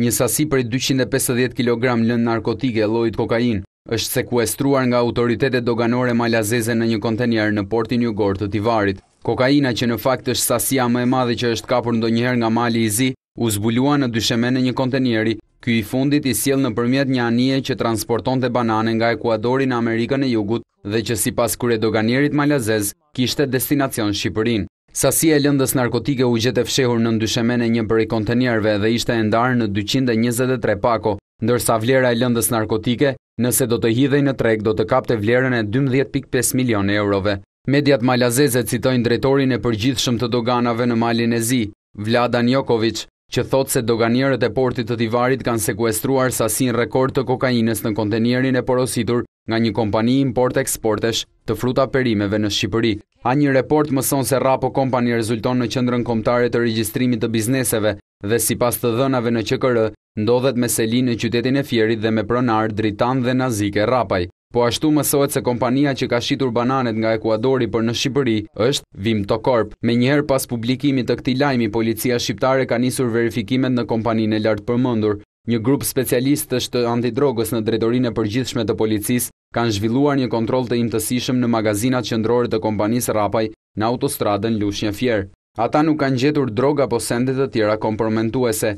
Një sasi prej 250 kg lën narkotike e lojt kokain është sekuestruar nga autoritetet doganore Malazese në një kontenjer në portin një gortë të tivarit. Kokaina që në fakt është sasia më e madhe që është kapur ndo nga mali i zi, u zbulua në dyshemen në një kontenjeri, ky i fundit i siel në përmjet një anije që transporton të banane nga Ekuadori në Amerikën e Jugut dhe që si pas kure doganjerit Malazese kishte destinacion Shqipërin. Sasi e lëndës narkotike u gjete fshehur në ndyshemene një për i kontenjerve dhe ishte endarë në 223 pako, ndërsa vlera e lëndës narkotike, nëse do të hidhej në treg, do të kapte vlerën e 12.5 milion eurove. Mediat malazese citojnë drejtorin e përgjithë shumë të doganave në malin e zi, Vlada Njokovic, që thotë se doganjerët e portit të tivarit kanë sekuestruar sasin rekord të kokainës në kontenjerin e porositur nga një kompani import-exportesh të fruta perimeve në Shqipëri. A një report mëson se Rapo Company rezulton në qëndrën komptare të registrimit të bizneseve dhe si pas të dhënave në QKR, ndodhet me selin në qytetin e fjerit dhe me pronar, dritan dhe nazike Rapaj. Po ashtu mësohet se kompania që ka shqitur bananet nga Ekuadori për në Shqipëri është Vim Tokorp. Me njëherë pas publikimit të këti lajmi, policia shqiptare ka njësur verifikimet në kompanin e lartë përmëndur. Një grup specialistës të antidrogës në drejtorin e përgjithshme të policis kanë zhvilluar një kontrol të imtësishëm në magazinat qëndrorit të kompanis Rapaj në autostradën Lushnje Fjerë. Ata nuk kanë gjetur droga po sendet të tjera kompromentuese.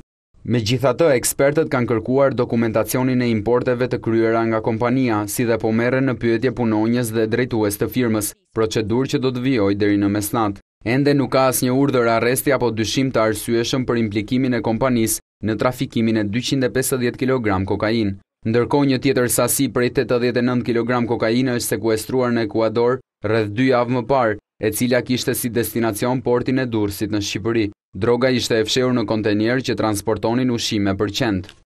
Me gjitha të ekspertët kanë kërkuar dokumentacionin e importeve të kryera nga kompania, si dhe po mere në pyetje punonjës dhe drejtues të firmës, procedur që do të vijoj dheri në mesnat. Ende nuk ka as një urdër arresti apo dyshim të arsueshëm për implikimin e kompanis në trafikimin e 250 kg kokain. Ndërko një tjetër sasi prej 89 kg kokaina është sekuestruar në Ekuador rrëth 2 avë më parë, e cila kishte si destinacion portin e dursit në Shqipëri. Droga ishte efsheur në kontenjer që transportonin ushime për qendë.